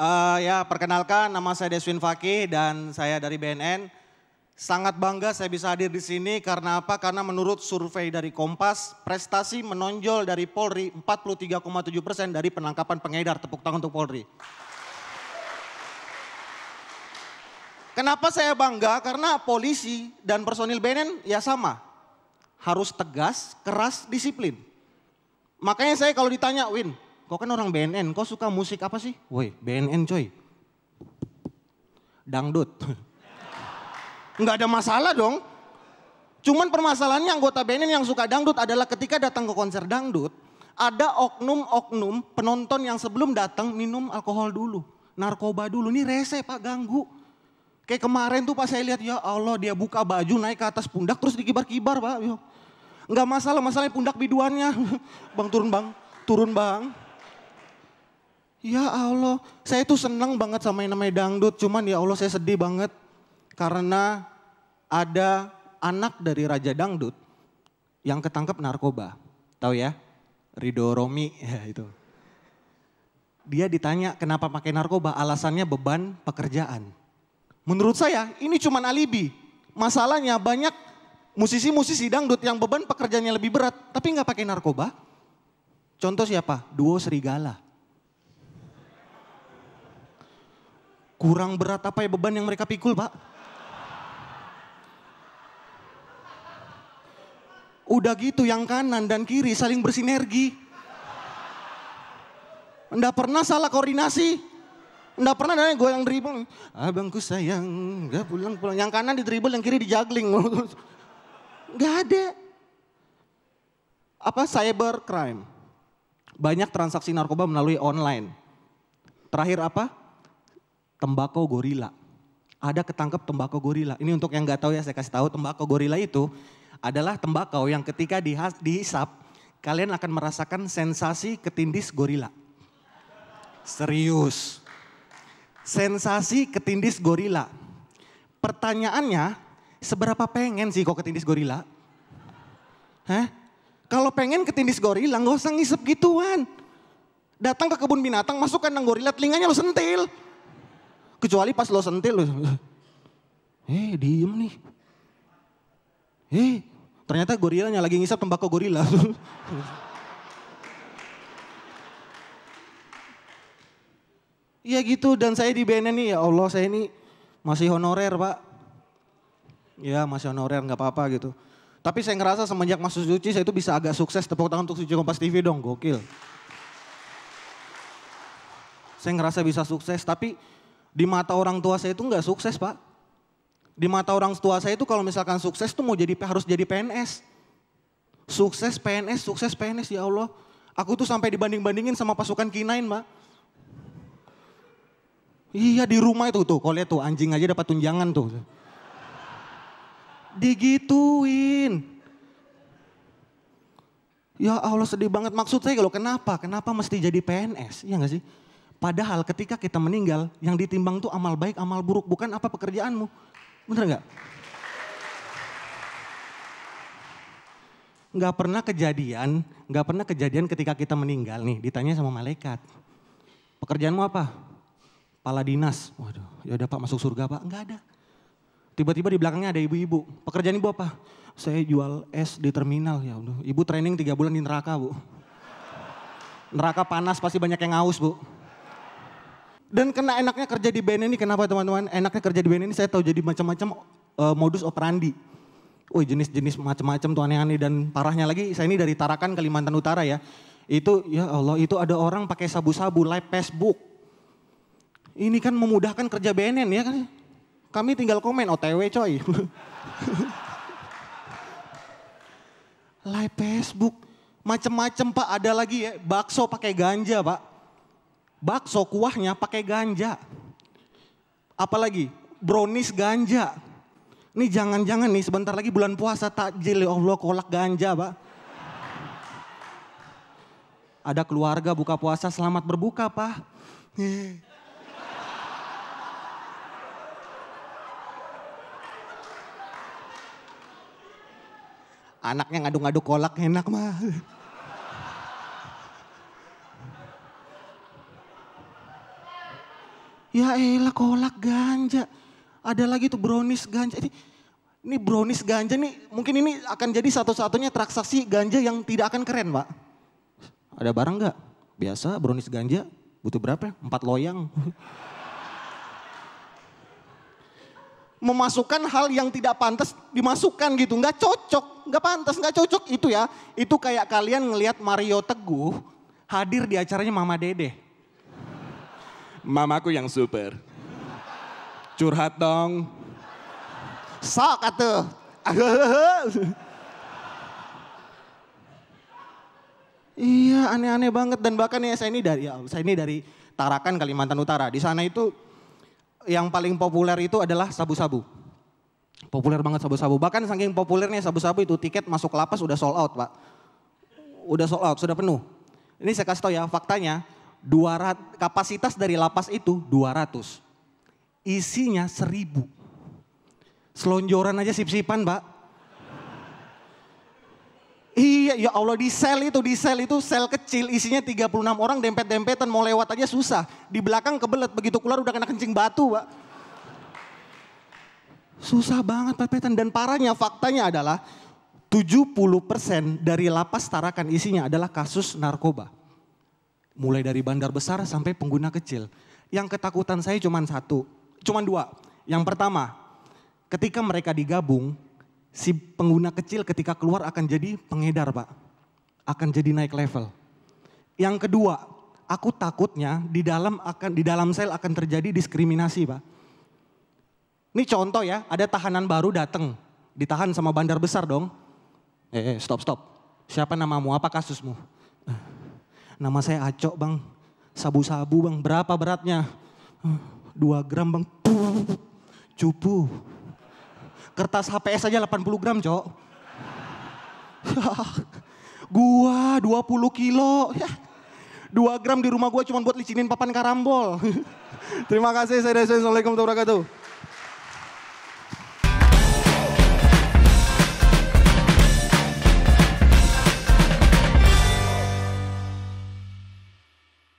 Uh, ya, perkenalkan nama saya Deswin Fakih dan saya dari BNN. Sangat bangga saya bisa hadir di sini karena apa? Karena menurut survei dari Kompas, prestasi menonjol dari Polri 43,7 persen dari penangkapan pengedar. Tepuk tangan untuk Polri. Kenapa saya bangga? Karena polisi dan personil BNN ya sama. Harus tegas, keras, disiplin. Makanya saya kalau ditanya, Win, kau kan orang BNN, kau suka musik apa sih? Woi, BNN coy. Dangdut. Enggak ada masalah dong. Cuman permasalahannya anggota BNN yang suka dangdut adalah ketika datang ke konser dangdut, ada oknum-oknum penonton yang sebelum datang minum alkohol dulu. Narkoba dulu, nih rese pak ganggu. Kayak kemarin tuh pas saya lihat, ya Allah dia buka baju naik ke atas pundak terus dikibar-kibar pak. Enggak masalah, masalahnya pundak biduannya. bang turun bang, turun bang. Ya Allah, saya itu senang banget sama yang namanya dangdut. Cuman ya Allah saya sedih banget karena ada anak dari Raja Dangdut yang ketangkep narkoba. Tahu ya? Rido Romi ya itu. Dia ditanya kenapa pakai narkoba, alasannya beban pekerjaan. Menurut saya ini cuman alibi. Masalahnya banyak musisi-musisi dangdut yang beban pekerjaannya lebih berat tapi nggak pakai narkoba. Contoh siapa? Duo Serigala. Kurang berat apa ya beban yang mereka pikul pak? Udah gitu yang kanan dan kiri saling bersinergi. Enggak pernah salah koordinasi. Enggak pernah ada gue yang dribble. Abangku sayang, nggak pulang-pulang. Yang kanan di dribble, yang kiri di juggling. Nggak ada. Apa cybercrime? Banyak transaksi narkoba melalui online. Terakhir apa? tembakau gorila. Ada ketangkep tembakau gorila. Ini untuk yang nggak tahu ya saya kasih tahu tembakau gorila itu adalah tembakau yang ketika dihisap kalian akan merasakan sensasi ketindis gorila. Serius. Sensasi ketindis gorila. Pertanyaannya, seberapa pengen sih kok ketindis gorila? Hah? Kalau pengen ketindis gorila nggak usah ngisep gituan. Datang ke kebun binatang, masukkan nang gorila, telinganya lo sentil. Kecuali pas lo sentil lo. Eh, diem nih. Eh, ternyata gorilanya lagi ngisap tembakau gorila. Iya gitu dan saya di BNN nih ya Allah saya ini masih honorer pak. Ya masih honorer nggak apa-apa gitu. Tapi saya ngerasa semenjak masuk Suci saya itu bisa agak sukses. Tepuk tangan untuk Suci Kompas TV dong, gokil. Saya ngerasa bisa sukses, tapi di mata orang tua saya itu nggak sukses pak. Di mata orang tua saya itu kalau misalkan sukses tuh mau jadi harus jadi PNS. Sukses PNS, sukses PNS ya Allah. Aku tuh sampai dibanding-bandingin sama pasukan kinain mbak. Iya di rumah itu tuh, kalau lihat tuh anjing aja dapat tunjangan tuh. Digituin. Ya Allah sedih banget maksud saya kalau kenapa? Kenapa mesti jadi PNS? Iya gak sih? Padahal ketika kita meninggal, yang ditimbang tuh amal baik, amal buruk, bukan apa pekerjaanmu. Bener nggak? Nggak pernah kejadian, nggak pernah kejadian ketika kita meninggal nih, ditanya sama malaikat. Pekerjaanmu apa? Pala dinas. Waduh, ya udah Pak masuk surga Pak. Nggak ada. Tiba-tiba di belakangnya ada ibu-ibu. Pekerjaan ibu apa? Saya jual es di terminal ya. Ibu training tiga bulan di neraka bu. Neraka panas pasti banyak yang ngaus bu. Dan kena enaknya kerja di band ini kenapa teman-teman? Enaknya kerja di band ini saya tahu jadi macam-macam uh, modus operandi. Wih jenis-jenis macam-macam tuh aneh-aneh dan parahnya lagi saya ini dari Tarakan Kalimantan Utara ya. Itu ya Allah itu ada orang pakai sabu-sabu live Facebook. Ini kan memudahkan kerja BNN ya kan. Kami tinggal komen OTW coy. live Facebook macam-macam Pak ada lagi ya bakso pakai ganja Pak bakso kuahnya pakai ganja. Apalagi brownies ganja. ini jangan-jangan nih sebentar lagi bulan puasa takjil ya Allah kolak ganja pak. Ada keluarga buka puasa selamat berbuka pak. Anaknya ngadu-ngadu kolak enak mah. Ya elah kolak ganja. Ada lagi tuh brownies ganja. Ini, ini brownies ganja nih mungkin ini akan jadi satu-satunya transaksi ganja yang tidak akan keren pak. Ada barang nggak? Biasa brownies ganja butuh berapa ya? Empat loyang. Memasukkan hal yang tidak pantas dimasukkan gitu. Nggak cocok, nggak pantas, nggak cocok. Itu ya, itu kayak kalian ngelihat Mario Teguh hadir di acaranya Mama Dede mamaku yang super. Curhat dong. Sok atuh. iya aneh-aneh banget dan bahkan ya saya ini dari ya, saya ini dari Tarakan Kalimantan Utara. Di sana itu yang paling populer itu adalah sabu-sabu. Populer banget sabu-sabu. Bahkan saking populernya sabu-sabu itu tiket masuk lapas udah sold out, Pak. Udah sold out, sudah penuh. Ini saya kasih tau ya faktanya 200 kapasitas dari lapas itu 200. Isinya 1000. Selonjoran aja sip-sipan, Pak. Iya, ya Allah di sel itu, di sel itu sel kecil isinya 36 orang dempet-dempetan mau lewat aja susah. Di belakang kebelet begitu keluar udah kena kencing batu, Pak. Susah banget pepetan dan parahnya faktanya adalah 70% dari lapas Tarakan isinya adalah kasus narkoba mulai dari bandar besar sampai pengguna kecil. Yang ketakutan saya cuma satu, cuma dua. Yang pertama, ketika mereka digabung, si pengguna kecil ketika keluar akan jadi pengedar, Pak. Akan jadi naik level. Yang kedua, aku takutnya di dalam akan di dalam sel akan terjadi diskriminasi, Pak. Ini contoh ya, ada tahanan baru datang, ditahan sama bandar besar dong. Eh, eh stop, stop. Siapa namamu? Apa kasusmu? Eh, Nama saya Acok bang. Sabu-sabu bang. Berapa beratnya? Dua gram bang. Cupu. Kertas HPS aja 80 gram cok. gua 20 kilo. Dua gram di rumah gua cuma buat licinin papan karambol. Terima kasih. Saya Desa. Assalamualaikum warahmatullahi wabarakatuh.